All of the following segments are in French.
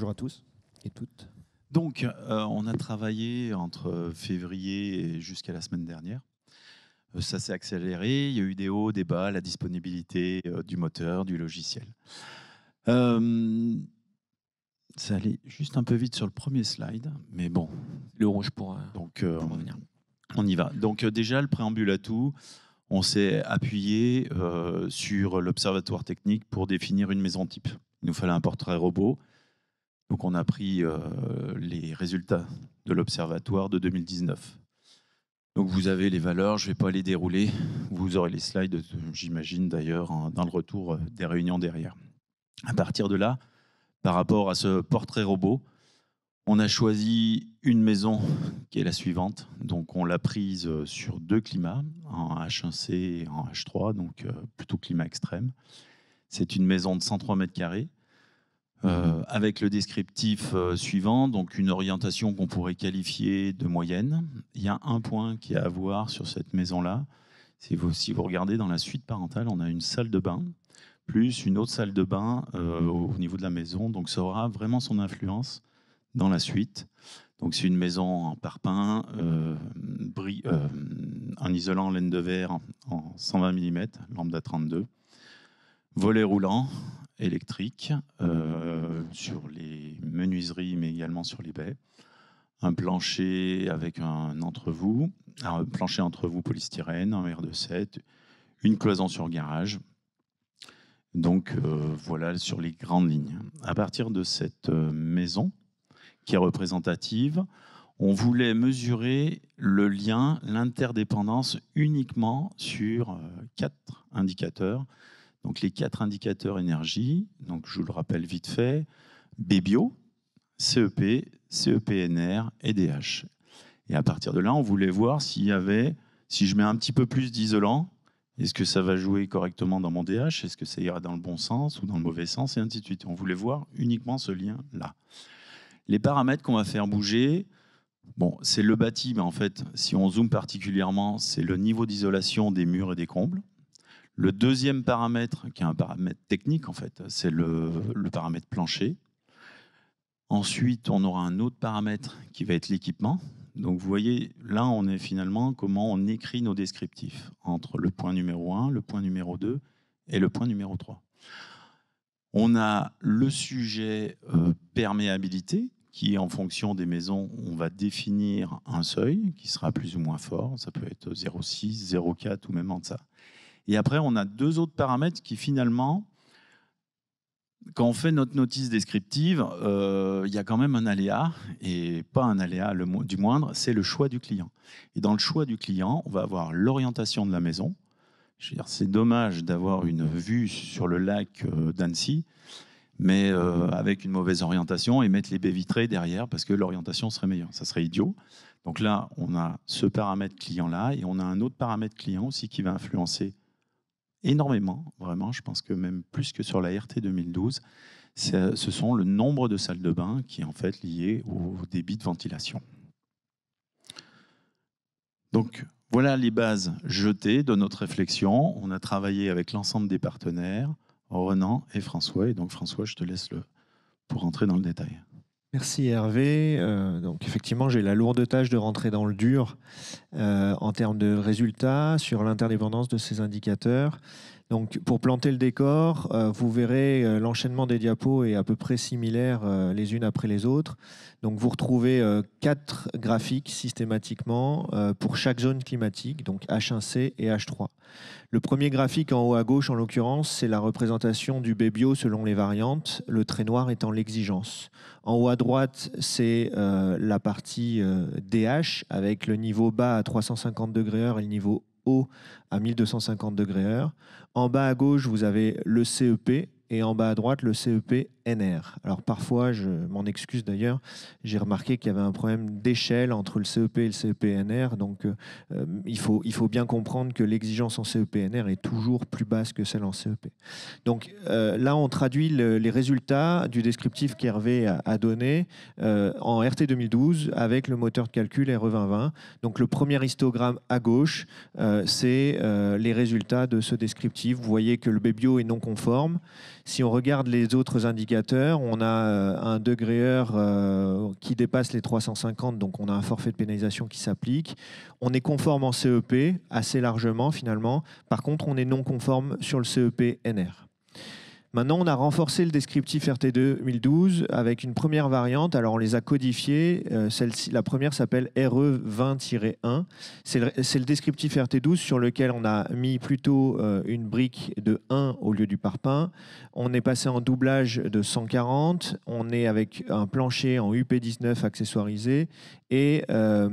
Bonjour à tous et toutes. Donc, euh, on a travaillé entre février et jusqu'à la semaine dernière. Euh, ça s'est accéléré, il y a eu des hauts, des bas, la disponibilité euh, du moteur, du logiciel. ça allait juste un peu vite sur le premier slide, mais bon. Le rouge pour, Donc, revenir. On y va. Donc déjà, le préambule à tout, on s'est appuyé sur l'observatoire technique pour définir une maison type. Il nous fallait un portrait robot, donc on a pris euh, les résultats de l'observatoire de 2019. Donc vous avez les valeurs, je ne vais pas les dérouler, vous aurez les slides, j'imagine d'ailleurs, hein, dans le retour euh, des réunions derrière. À partir de là, par rapport à ce portrait robot, on a choisi une maison qui est la suivante. Donc on l'a prise euh, sur deux climats, en H1C et en H3, donc plutôt climat extrême. C'est une maison de 103 mètres carrés avec le descriptif euh, suivant, donc une orientation qu'on pourrait qualifier de moyenne. Il y a un point qui est à voir sur cette maison-là. Si vous, regardez dans la suite parentale, on a une salle de bain, plus une autre salle de bain euh, au niveau de la maison. Donc ça aura vraiment son influence dans la suite. Donc c'est une maison en parpaing, euh, un euh, isolant laine de verre en 120 mm, lambda 32, volet roulant, électrique euh, sur les menuiseries, mais également sur les baies. Un plancher avec un entre-vous, un plancher entre-vous polystyrène, un r de une cloison sur garage. Donc euh, voilà sur les grandes lignes. À partir de cette euh, maison, qui est représentative, on voulait mesurer le lien, l'interdépendance uniquement sur quatre indicateurs donc les quatre indicateurs énergie, donc je vous le rappelle vite fait, BBio, CEP, CEPNR et DH. Et à partir de là, on voulait voir s'il y avait, si je mets un petit peu plus d'isolant, est-ce que ça va jouer correctement dans mon DH Est-ce que ça ira dans le bon sens ou dans le mauvais sens Et ainsi de suite. On voulait voir uniquement ce lien-là. Les paramètres qu'on va faire bouger, bon, c'est le bâti, mais en fait, si on zoome particulièrement, c'est le niveau d'isolation des murs et des combles. Le deuxième paramètre, qui est un paramètre technique en fait, c'est le, paramètre plancher. Ensuite, on aura un autre paramètre qui va être l'équipement. Donc vous voyez, là on est finalement comment on écrit nos descriptifs entre le point numéro 1, le point numéro 2 et le point numéro 3. On a le sujet euh, perméabilité, qui en fonction des maisons, on va définir un seuil qui sera plus ou moins fort. Ça peut être 0,6, 0,4 ou même en deçà. Et après, on a deux autres paramètres qui finalement, quand on fait notre notice descriptive, euh, il y a quand même un aléa, et pas un aléa le du moindre, c'est le choix du client. Et dans le choix du client, on va avoir l'orientation de la maison. C'est dommage d'avoir une vue sur le lac euh, d'Annecy, mais euh, avec une mauvaise orientation, et mettre les baies vitrées derrière, parce que l'orientation serait meilleure. Ça serait idiot. Donc là, on a ce paramètre client-là, et on a un autre paramètre client aussi qui va influencer énormément, vraiment. Je pense que même plus que sur la RT 2012, euh, ce sont le nombre de salles de bain qui est en fait lié au débit de ventilation. Donc voilà les bases jetées de notre réflexion. On a travaillé avec l'ensemble des partenaires, Renan et François. Et donc François, je te laisse le pour entrer dans le détail. Merci Hervé. Euh, donc effectivement, j'ai la lourde tâche de rentrer dans le dur euh, en termes de résultats sur l'interdépendance de ces indicateurs. Donc pour planter le décor, euh, vous verrez euh, l'enchaînement des diapos est à peu près similaire euh, les unes après les autres. Donc vous retrouvez quatre graphiques systématiquement pour chaque zone climatique, donc H1C et H3. Le premier graphique en haut à gauche, en l'occurrence, c'est la représentation du bébio selon les variantes, le trait noir étant l'exigence. En haut à droite, c'est la partie DH avec le niveau bas à 350 degrés heure et le niveau à 1250 degrés heure. En bas à gauche, vous avez le CEP et en bas à droite, le CEP alors parfois, je m'en excuse d'ailleurs, j'ai remarqué qu'il y avait un problème d'échelle entre le CEP et le CEPNR. Donc euh, il, faut, il faut bien comprendre que l'exigence en CEPNR est toujours plus basse que celle en CEP. Donc euh, là, on traduit les résultats du descriptif qu'Hervé a, donné euh, en RT 2012 avec le moteur de calcul RE2020. Donc le premier histogramme à gauche, c'est les résultats de ce descriptif. Vous voyez que le bio est non conforme. Si on regarde les autres indicateurs, on a euh, un degré euh, qui dépasse les 350, donc on a un forfait de pénalisation qui s'applique. On est conforme en CEP assez largement finalement. Par contre, on est non conforme sur le CEP NR. Maintenant, on a renforcé le descriptif RT 2 2012 avec une première variante. Alors, on les a codifiées. Euh, la première s'appelle RE20-1. C'est le, descriptif RT12 sur lequel on a mis plutôt euh, une brique de 1 au lieu du parpaing. On est passé en doublage de 140. On est avec un plancher en UP19 accessoirisé et euh,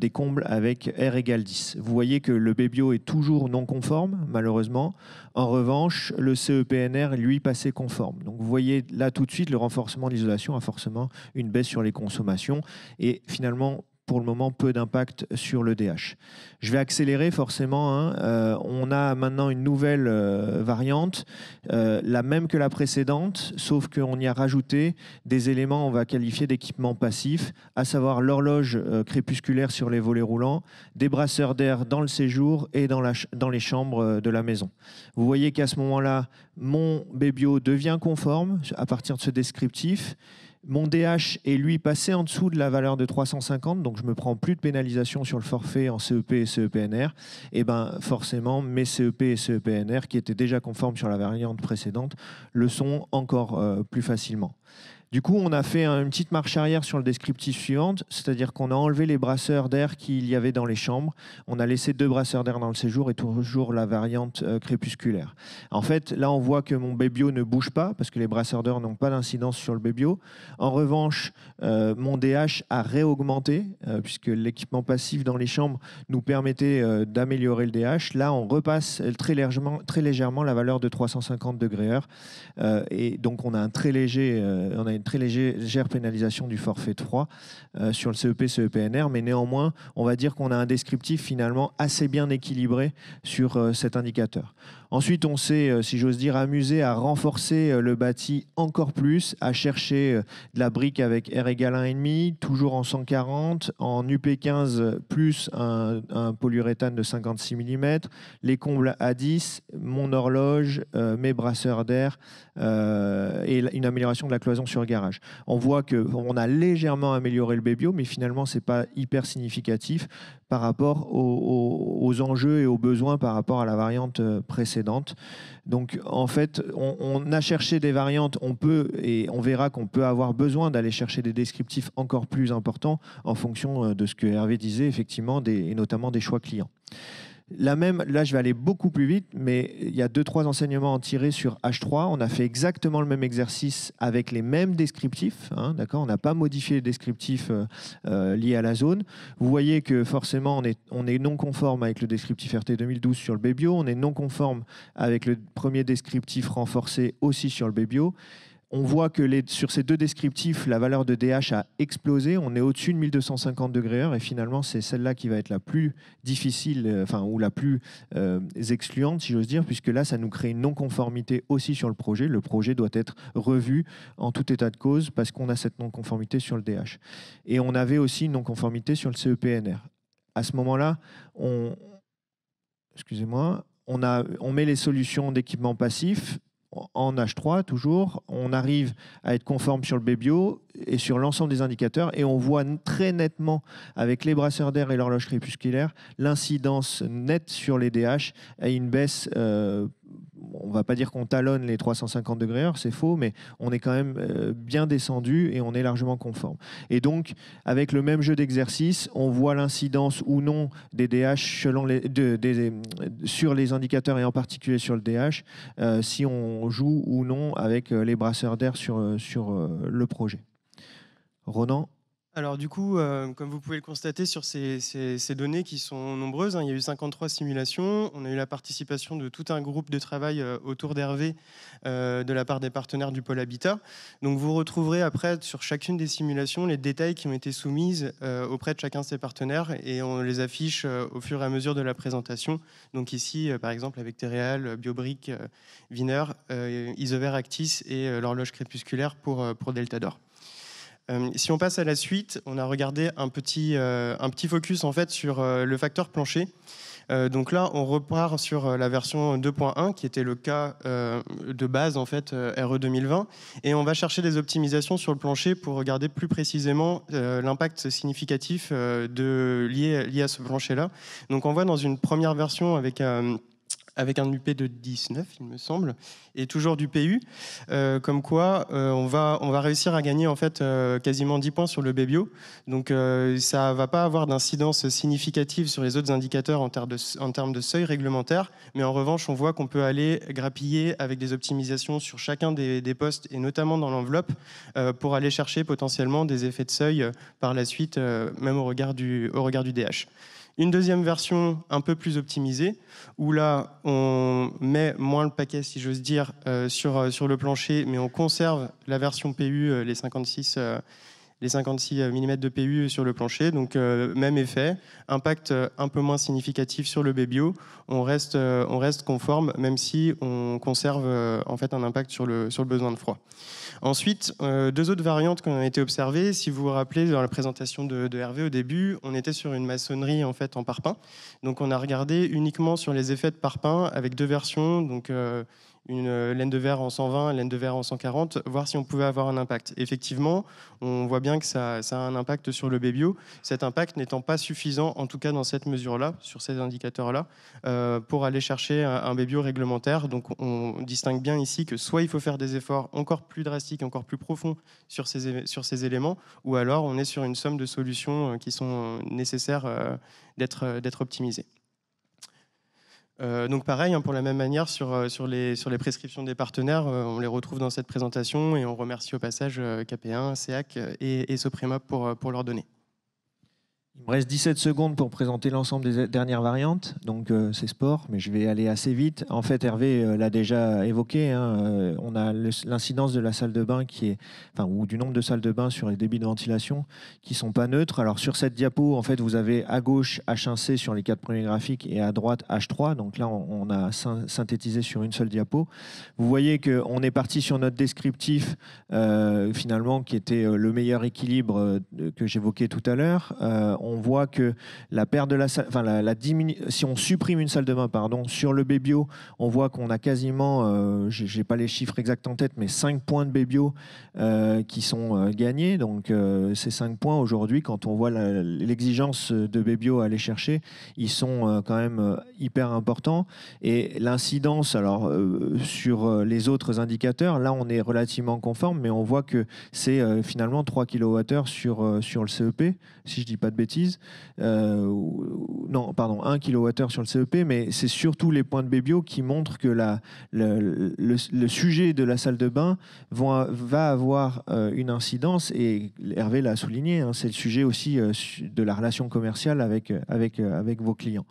des combles avec R égale 10. Vous voyez que le Bébio est toujours non conforme, malheureusement. En revanche, le CEPNR, lui, passait conforme. Donc vous voyez là tout de suite, le renforcement de l'isolation a forcément une baisse sur les consommations et finalement, pour le moment, peu d'impact sur le DH. Je vais accélérer forcément. Hein, euh, on a maintenant une nouvelle euh, variante, euh, la même que la précédente, sauf qu'on y a rajouté des éléments, on va qualifier d'équipements passif, à savoir l'horloge euh, crépusculaire sur les volets roulants, des brasseurs d'air dans le séjour et dans, dans les chambres de la maison. Vous voyez qu'à ce moment-là, mon bébio devient conforme à partir de ce descriptif. Mon DH est lui passé en dessous de la valeur de 350, donc je me prends plus de pénalisation sur le forfait en CEP et CEPNR. Et eh bien forcément, mes CEP et CEPNR, qui étaient déjà conformes sur la variante précédente, le sont encore euh, plus facilement. Du coup, on a fait une petite marche arrière sur le descriptif suivant, c'est-à-dire qu'on a enlevé les brasseurs d'air qu'il y avait dans les chambres, on a laissé deux brasseurs d'air dans le séjour et toujours la variante euh, crépusculaire. En fait, là, on voit que mon bébio ne bouge pas parce que les brasseurs d'air n'ont pas d'incidence sur le bébio. En revanche, euh, mon DH a réaugmenté euh, puisque l'équipement passif dans les chambres nous permettait d'améliorer le DH. Là, on repasse très légèrement, la valeur de 350 degrés heure et donc on a un très léger, une très légère pénalisation du forfait 3 froid euh, sur le CEP, CEPNR, mais néanmoins, on va dire qu'on a un descriptif finalement assez bien équilibré sur euh, cet indicateur. Ensuite, on s'est, euh, si j'ose dire, amusé à renforcer le bâti encore plus, à chercher de la brique avec R égale 1,5, toujours en 140, en UP15 plus un, un polyuréthane de 56 mm, les combles à 10, mon horloge, mes brasseurs d'air et une amélioration de la cloison sur garage. On voit qu'on a légèrement amélioré le bébio, mais finalement, ce n'est pas hyper significatif par rapport aux, enjeux et aux besoins par rapport à la variante euh, précédente. Donc, en fait, on, a cherché des variantes, on peut, et on verra qu'on peut avoir besoin d'aller chercher des descriptifs encore plus importants en fonction euh, de ce que Hervé disait, effectivement, et notamment des choix clients. La même, là, je vais aller beaucoup plus vite, mais il y a deux, trois enseignements en tirer sur H3. On a fait exactement le même exercice avec les mêmes descriptifs. Hein, d'accord on n'a pas modifié les descriptifs euh, euh, liés à la zone. Vous voyez que forcément, on est, on est non conforme avec le descriptif RT 2012 sur le Bébio. On est non conforme avec le premier descriptif renforcé aussi sur le Bébio. On voit que sur ces deux descriptifs, la valeur de DH a explosé. On est au-dessus de 1250 degrés heure et finalement, c'est celle-là qui va être la plus difficile, euh, enfin, ou la plus euh, excluante, si j'ose dire, puisque là, ça nous crée une non-conformité aussi sur le projet. Le projet doit être revu en tout état de cause parce qu'on a cette non-conformité sur le DH. Et on avait aussi une non-conformité sur le CEPNR. À ce moment-là, on. Excusez-moi, on, on, met les solutions d'équipement passif en H3 toujours, on arrive à être conforme sur le bébio et sur l'ensemble des indicateurs et on voit très nettement avec les brasseurs d'air et l'horloge crépusculaire l'incidence nette sur les DH et une baisse euh, on va pas dire qu'on talonne les 350 degrés heure, c'est faux, mais on est quand même euh, bien descendu et on est largement conforme. Et donc, avec le même jeu d'exercice, on voit l'incidence ou non des DH selon sur les indicateurs et en particulier sur le DH, euh, si on joue ou non avec euh, les brasseurs d'air sur, sur le projet. Ronan alors du coup, euh, comme vous pouvez le constater sur ces, données qui sont nombreuses, hein, il y a eu 53 simulations, on a eu la participation de tout un groupe de travail euh, autour d'Hervé euh, de la part des partenaires du Pôle Habitat. Donc vous retrouverez après sur chacune des simulations les détails qui ont été soumises auprès de chacun de ces partenaires et on les affiche au fur et à mesure de la présentation. Donc ici, par exemple, avec Terreal, Biobrick, Wiener, Isover Actis et l'horloge crépusculaire pour, pour Delta d'Or. Euh, si on passe à la suite, on a regardé un petit, euh, un petit focus en fait sur euh, le facteur plancher. donc là, on repart sur la version 2.1 qui était le cas de base en fait RE 2020, et on va chercher des optimisations sur le plancher pour regarder plus précisément l'impact significatif de lié, lié à ce plancher là. Donc on voit dans une première version avec avec un UP de 19, il me semble, et toujours du PU, euh, comme quoi euh, on, va, on va réussir à gagner en fait euh, quasiment 10 points sur le BBO Donc ça va pas avoir d'incidence significative sur les autres indicateurs en, termes de, en termes de seuil réglementaire, mais en revanche, on voit qu'on peut aller grappiller avec des optimisations sur chacun des, des postes, et notamment dans l'enveloppe, pour aller chercher potentiellement des effets de seuil par la suite, même au regard, du, au regard du DH. Une deuxième version un peu plus optimisée, où là, on met moins le paquet, si j'ose dire, euh, sur, euh, sur le plancher, mais on conserve la version PU, euh, les 56 les 56 euh, mm de PU sur le plancher, donc euh, même effet, impact euh, un peu moins significatif sur le bébio, on reste, on reste conforme même si on conserve en fait un impact sur le, sur le besoin de froid. Ensuite, deux autres variantes qui ont été observées, si vous vous rappelez dans la présentation de, Hervé au début, on était sur une maçonnerie en fait en parpaing, donc on a regardé uniquement sur les effets de parpaing avec deux versions, donc une euh, laine de verre en 120, une laine de verre en 140, voir si on pouvait avoir un impact. Effectivement, on voit bien que ça, a un impact sur le bébio, cet impact n'étant pas suffisant, en tout cas dans cette mesure-là, sur ces indicateurs-là, euh, pour aller chercher un bébio réglementaire. Donc on distingue bien ici que soit il faut faire des efforts encore plus drastiques, encore plus profonds sur ces, sur ces éléments, ou alors on est sur une somme de solutions euh, qui sont nécessaires d'être optimisées. Euh, donc pareil, hein, pour la même manière, sur, euh, les, prescriptions des partenaires, euh, on les retrouve dans cette présentation et on remercie au passage KP1, SEAC et, et pour, pour leurs données. Il me reste 17 secondes pour présenter l'ensemble des dernières variantes. Donc euh, c'est sport, mais je vais aller assez vite. En fait, Hervé euh, l'a déjà évoqué. Hein, euh, on a l'incidence de la salle de bain qui est, enfin, ou du nombre de salles de bain sur les débits de ventilation qui sont pas neutres. Alors sur cette diapo, en fait, vous avez à gauche H1C sur les quatre premiers graphiques et à droite H3. Donc là, on, a synthétisé sur une seule diapo. Vous voyez qu'on est parti sur notre descriptif finalement qui était le meilleur équilibre que j'évoquais tout à l'heure on voit que la perte de la si on supprime une salle de bain, pardon, sur le bébio, on voit qu'on a quasiment, euh, je j'ai pas les chiffres exacts en tête, mais 5 points de bébio euh, qui sont euh, gagnés. Donc ces 5 points aujourd'hui, quand on voit l'exigence de bébio à aller chercher, ils sont quand même hyper importants. Et l'incidence, alors sur les autres indicateurs, là on est relativement conforme, mais on voit que c'est finalement 3 kWh sur, sur le CEP, si je dis pas de bêtises euh, non, pardon, 1 kWh sur le CEP, mais c'est surtout les points de Bébio qui montrent que la, le, sujet de la salle de bain va, va avoir euh, une incidence, et Hervé l'a souligné, hein, c'est le sujet aussi euh, de la relation commerciale avec, avec, avec vos clients.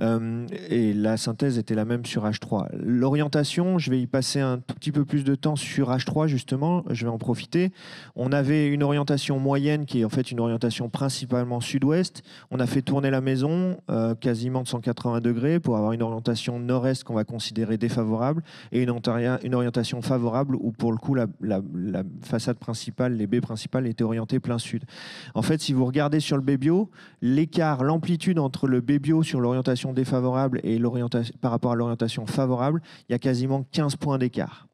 et la synthèse était la même sur H3. L'orientation, je vais y passer un petit peu plus de temps sur H3 justement, je vais en profiter. On avait une orientation moyenne qui est en fait une orientation principalement sud-ouest. On a fait tourner la maison euh, quasiment de 180 degrés pour avoir une orientation nord-est qu'on va considérer défavorable et une, orientation favorable où pour le coup la, façade principale, les baies principales étaient orientées plein sud. En fait, si vous regardez sur le bébio, l'écart, l'amplitude entre le bébio sur l'orientation défavorable et par rapport à l'orientation favorable, il y a quasiment 15 points d'écart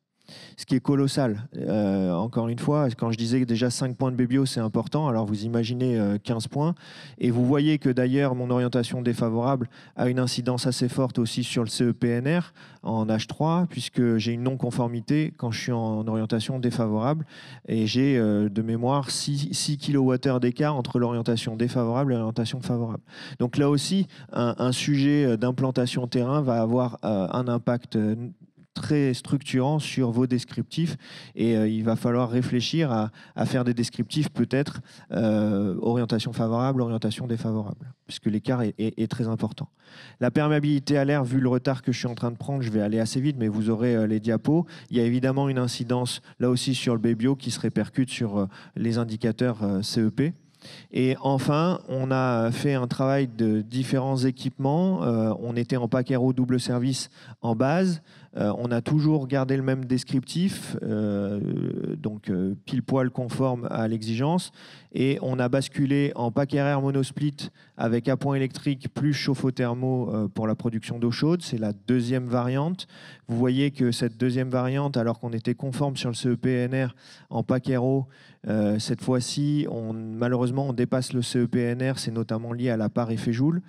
ce qui est colossal. Euh, encore une fois, quand je disais que déjà 5 points de Bébio, c'est important, alors vous imaginez 15 euh, points. Et vous voyez que d'ailleurs, mon orientation défavorable a une incidence assez forte aussi sur le CEPNR en H3, puisque j'ai une non-conformité quand je suis en orientation défavorable. Et j'ai euh, de mémoire 6, kWh d'écart entre l'orientation défavorable et l'orientation favorable. Donc là aussi, un, un sujet d'implantation terrain va avoir un impact très structurant sur vos descriptifs et euh, il va falloir réfléchir à, faire des descriptifs peut-être euh, orientation favorable, orientation défavorable, puisque l'écart est, très important. La perméabilité à l'air, vu le retard que je suis en train de prendre, je vais aller assez vite, mais vous aurez euh, les diapos. Il y a évidemment une incidence là aussi sur le BBO qui se répercute sur les indicateurs CEP. Et enfin, on a fait un travail de différents équipements. on était en au double service en base. Euh, on a toujours gardé le même descriptif, euh, donc euh, pile poil conforme à l'exigence, et on a basculé en pack RR monosplit avec appoint électrique plus chauffe thermo pour la production d'eau chaude. C'est la deuxième variante. Vous voyez que cette deuxième variante, alors qu'on était conforme sur le CEPNR en pack RO, cette fois-ci, malheureusement, on dépasse le CEPNR. C'est notamment lié à la part effet Joule.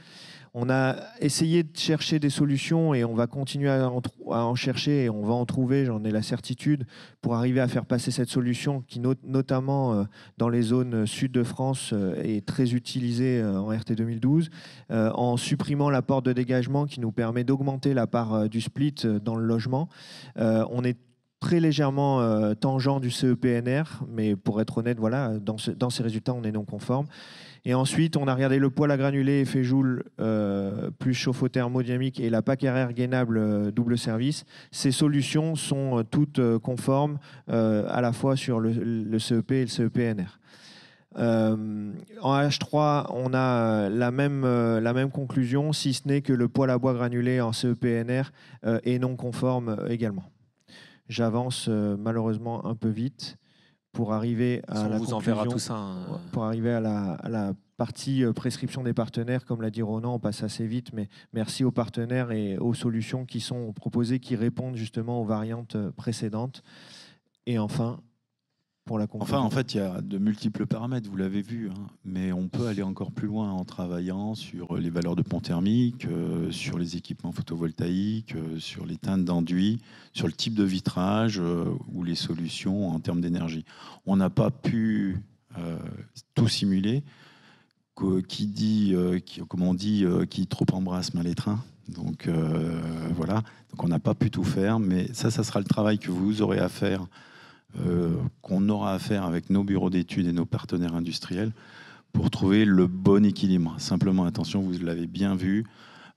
On a essayé de chercher des solutions et on va continuer à en, chercher et on va en trouver, j'en ai la certitude, pour arriver à faire passer cette solution qui, notamment euh, dans les zones euh, sud de France, euh, est très utilisée en RT 2012, en supprimant la porte de dégagement qui nous permet d'augmenter la part du split dans le logement. on est très légèrement tangent du CEPNR, mais pour être honnête, voilà, dans, dans ces résultats, on est non conforme. Et ensuite, on a regardé le poêle à granulés effet Joule euh, plus chauffe-eau thermodynamique et la PAC RR gainable euh, double service. Ces solutions sont euh, toutes conformes à la fois sur le, CEP et le CEPNR. en H3, on a la même, la même conclusion, si ce n'est que le poêle à bois granulé en CEPNR est non conforme également. J'avance malheureusement un peu vite. Hein. pour arriver à la conclusion, pour arriver à la, partie euh, prescription des partenaires, comme l'a dit Ronan, on passe assez vite, mais merci aux partenaires et aux solutions qui sont proposées, qui répondent justement aux variantes euh, précédentes. Et enfin, Enfin, en fait, il y a de multiples paramètres, vous l'avez vu, hein. mais on peut aller encore plus loin en travaillant sur euh, les valeurs de pont thermique, euh, sur les équipements photovoltaïques, euh, sur les teintes d'enduit, sur le type de vitrage ou les solutions en termes d'énergie. On n'a pas pu tout simuler. qui dit, qui, comment on dit, qui trop embrasse mal les trains. Donc voilà, donc on n'a pas pu tout faire, mais ça, ça sera le travail que vous aurez à faire euh, qu'on aura à faire avec nos bureaux d'études et nos partenaires industriels pour trouver le bon équilibre. Simplement, attention, vous l'avez bien vu,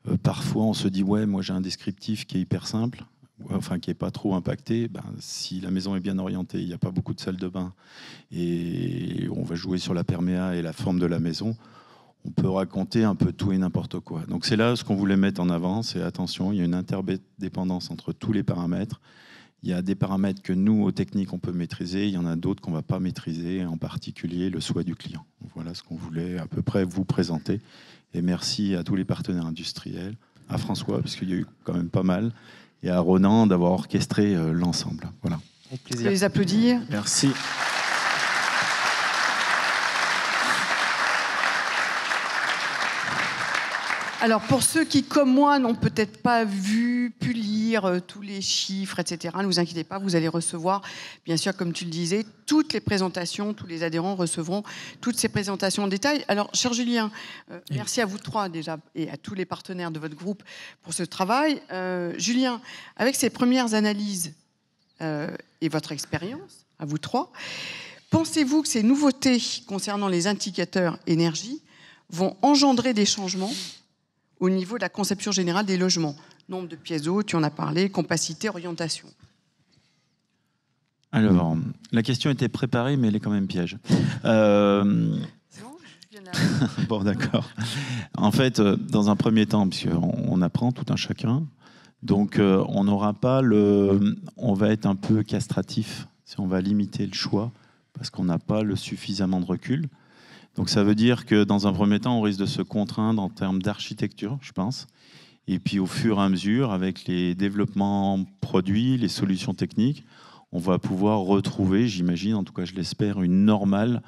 euh, parfois on se dit, ouais, moi j'ai un descriptif qui est hyper simple, enfin qui n'est pas trop impacté. Ben, si la maison est bien orientée, il n'y a pas beaucoup de salles de bain, et on va jouer sur la perméa et la forme de la maison, on peut raconter un peu tout et n'importe quoi. Donc c'est là ce qu'on voulait mettre en avant, c'est attention, il y a une interdépendance entre tous les paramètres, il y a des paramètres que nous, aux techniques, on peut maîtriser. Il y en a d'autres qu'on ne va pas maîtriser, en particulier le souhait du client. Voilà ce qu'on voulait à peu près vous présenter. Et merci à tous les partenaires industriels, à François, parce qu'il y a eu quand même pas mal, et à Ronan d'avoir orchestré euh, l'ensemble. Voilà. Avec plaisir. Je les applaudir. Merci. Alors pour ceux qui, comme moi, n'ont peut-être pas vu, pu euh, tous les chiffres, etc. Ne vous inquiétez pas, vous allez recevoir, bien sûr, comme tu le disais, toutes les présentations, tous les adhérents recevront toutes ces présentations en détail. Alors, cher Julien, euh, merci à vous trois déjà et à tous les partenaires de votre groupe pour ce travail. Euh, Julien, avec ces premières analyses et votre expérience, à vous trois, pensez-vous que ces nouveautés concernant les indicateurs énergie vont engendrer des changements au niveau de la conception générale des logements nombre de piezo, tu en as parlé, compacité, orientation. Alors, la question était préparée, mais elle est quand même piège. Euh, C'est bon, bon, d'accord. En fait, euh, dans un premier temps, puisqu'on apprend tout un chacun, donc euh, on n'aura pas le... On va être un peu castratif, si on va limiter le choix, parce qu'on n'a pas le suffisamment de recul. Donc ça veut dire que dans un premier temps, on risque de se contraindre en termes d'architecture, je pense. Et puis au fur et à mesure, avec les développements produits, les solutions techniques, on va pouvoir retrouver, j'imagine, en tout cas je l'espère, une normale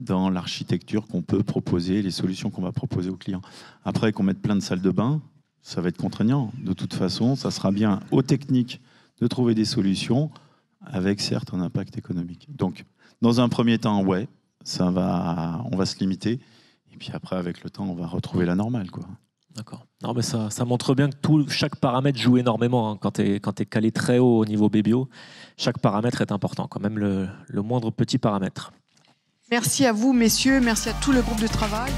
dans l'architecture qu'on peut proposer, les solutions qu'on va proposer aux clients. Après qu'on mette plein de salles de bain, ça va être contraignant. De toute façon, ça sera bien aux techniques de trouver des solutions avec certes un impact économique. Donc, dans un premier temps, ouais, ça va, on va se limiter. Et puis après, avec le temps, on va retrouver la normale, quoi. D'accord. Non, mais ça, montre bien que tout, chaque paramètre joue énormément. Hein. Quand tu es, es calé très haut au niveau BBO, chaque paramètre est important, quand même le moindre petit paramètre. Merci à vous, messieurs. Merci à tout le groupe de travail.